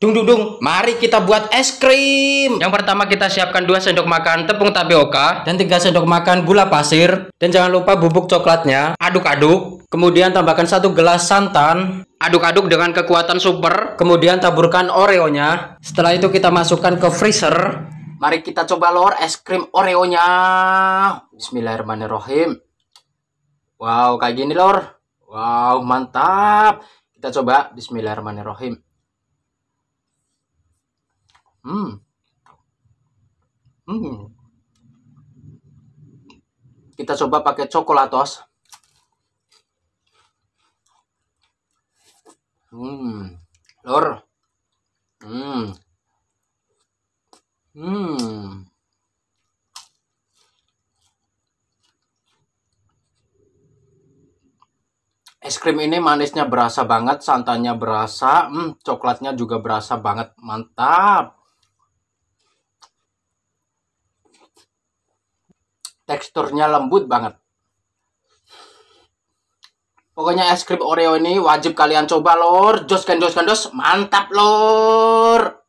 Dung dung dung, mari kita buat es krim. Yang pertama kita siapkan 2 sendok makan tepung tapioka dan 3 sendok makan gula pasir dan jangan lupa bubuk coklatnya. Aduk-aduk. Kemudian tambahkan satu gelas santan. Aduk-aduk dengan kekuatan super. Kemudian taburkan oreonya. Setelah itu kita masukkan ke freezer. Mari kita coba lor es krim oreonya. Bismillahirrahmanirrahim. Wow, kayak gini lor. Wow, mantap. Kita coba Bismillahirrahmanirrahim. Hmm. Hmm. Kita coba pakai coklatos. Hmm. Lor. Hmm. Hmm. es krim ini manisnya berasa banget, santannya berasa, hmm, coklatnya juga berasa banget, mantap. teksturnya lembut banget pokoknya es krim oreo ini wajib kalian coba lor joskan joskan jos mantap lor